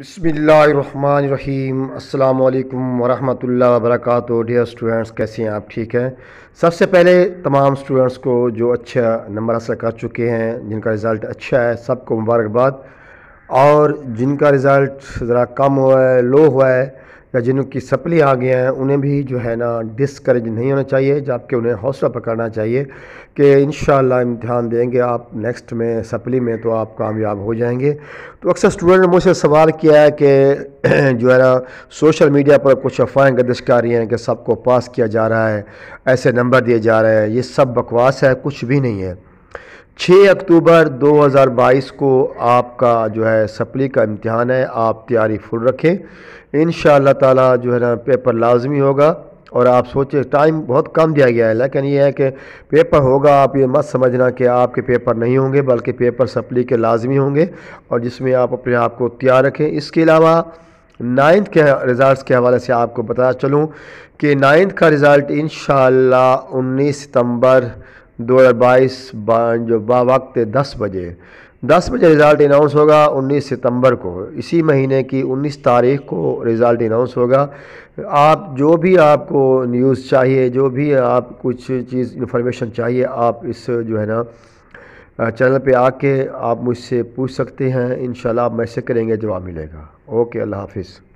बसमीम अल्लाम वरहमल वर्क डियर स्टूडेंट्स कैसे हैं आप ठीक हैं सबसे पहले तमाम स्टूडेंट्स को जो अच्छा नंबर हासिल कर चुके हैं जिनका रिज़ल्ट अच्छा है सबको मुबारकबाद और जिनका रिज़ल्ट ज़रा कम हुआ है लो हुआ है या जिनकी सप्ली आ गया है उन्हें भी जो है ना डिसक्रेज नहीं होना चाहिए जबकि उन्हें हौसला पकड़ना चाहिए कि इन इम्तहान देंगे आप नेक्स्ट में सप्ली में तो आप कामयाब हो जाएंगे तो अक्सर स्टूडेंट ने मुझसे सवाल किया है कि जो है ना सोशल मीडिया पर कुछ अफवाहें गर्दिश कर रही हैं कि सबको पास किया जा रहा है ऐसे नंबर दिए जा रहे हैं ये सब बकवास है कुछ भी नहीं है 6 अक्टूबर 2022 को आपका जो है सप्ली का इम्तहान है आप तैयारी फुल रखें इन ताला जो है ना पेपर लाजमी होगा और आप सोचें टाइम बहुत कम दिया गया है लेकिन ये है कि पेपर होगा आप ये मत समझना कि आपके पेपर नहीं होंगे बल्कि पेपर सप्ली के लाजमी होंगे और जिसमें आप अपने आप को तैयार रखें इसके अलावा नाइन्थ के रिज़ल्ट के हवाले से आपको बता चलूँ कि नाइन्थ का रिज़ल्ट इन उन्नीस सितम्बर दो हज़ार बाईस जो बावक्त दस बजे दस बजे रिज़ल्ट अनाउंस होगा 19 सितंबर को इसी महीने की 19 तारीख को रिज़ल्ट अनाउंस होगा आप जो भी आपको न्यूज़ चाहिए जो भी आप कुछ चीज़ इन्फॉर्मेशन चाहिए आप इस जो है ना चैनल पे आके आप मुझसे पूछ सकते हैं इन आप मैसेज करेंगे जवाब मिलेगा ओके अल्लाह हाफिज़